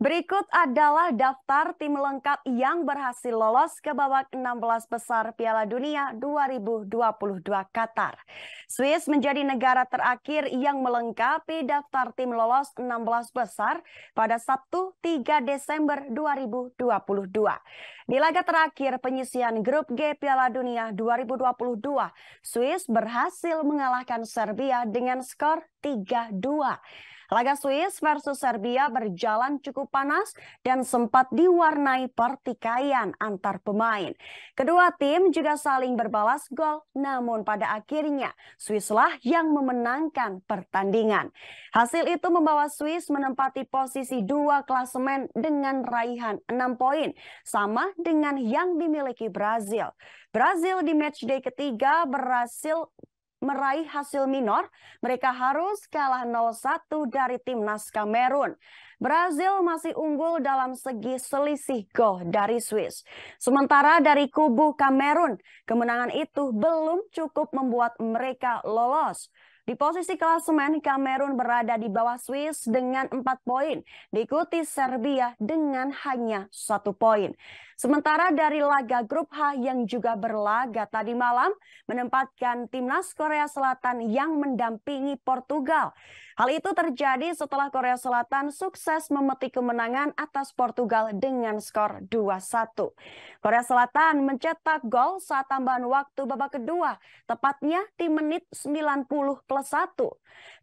Berikut adalah daftar tim lengkap yang berhasil lolos ke babak 16 besar Piala Dunia 2022 Qatar. Swiss menjadi negara terakhir yang melengkapi daftar tim lolos 16 besar pada Sabtu 3 Desember 2022. Di laga terakhir penyisian grup G Piala Dunia 2022, Swiss berhasil mengalahkan Serbia dengan skor 3-2. Laga Swiss versus Serbia berjalan cukup panas dan sempat diwarnai pertikaian antar pemain. Kedua tim juga saling berbalas gol, namun pada akhirnya Swiss lah yang memenangkan pertandingan. Hasil itu membawa Swiss menempati posisi dua klasemen dengan raihan enam poin, sama dengan yang dimiliki Brazil. Brazil di matchday ketiga berhasil meraih hasil minor, mereka harus kalah 0-1 dari timnas Kamerun. Brazil masih unggul dalam segi selisih gol dari Swiss. Sementara dari kubu Kamerun, kemenangan itu belum cukup membuat mereka lolos. Di posisi klasemen, Kamerun berada di bawah Swiss dengan 4 poin, diikuti Serbia dengan hanya satu poin. Sementara dari laga grup H yang juga berlaga tadi malam, menempatkan timnas Korea Selatan yang mendampingi Portugal. Hal itu terjadi setelah Korea Selatan sukses memetik kemenangan atas Portugal dengan skor 2-1. Korea Selatan mencetak gol saat tambahan waktu babak kedua, tepatnya di menit 90 plus 1.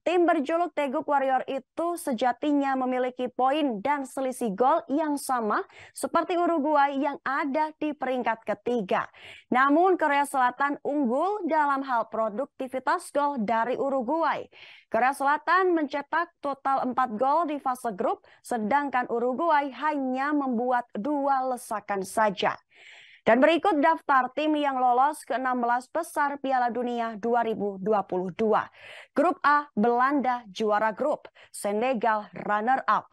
Tim berjuluk Teguk Warrior itu sejatinya memiliki poin dan selisih gol yang sama seperti Uruguay yang ada di peringkat ketiga. Namun Korea Selatan unggul dalam hal produktivitas gol dari Uruguay. Korea Selatan mencetak total 4 gol di fase grup, sedangkan Uruguay hanya membuat dua lesakan saja. Dan berikut daftar tim yang lolos ke-16 besar Piala Dunia 2022. Grup A, Belanda juara grup, Senegal runner-up.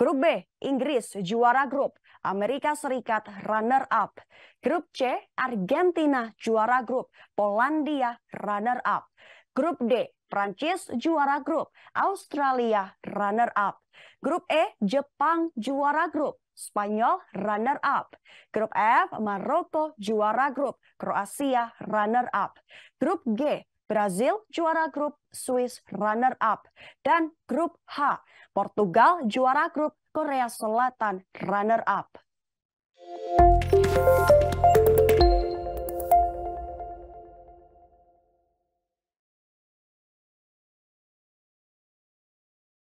Grup B, Inggris juara grup, Amerika Serikat runner-up. Grup C, Argentina juara grup, Polandia runner-up. Grup D, Prancis juara grup, Australia runner up. Grup E, Jepang juara grup, Spanyol runner up. Grup F, Maroko juara grup, Kroasia runner up. Grup G, Brazil juara grup, Swiss runner up. Dan grup H, Portugal juara grup, Korea Selatan runner up.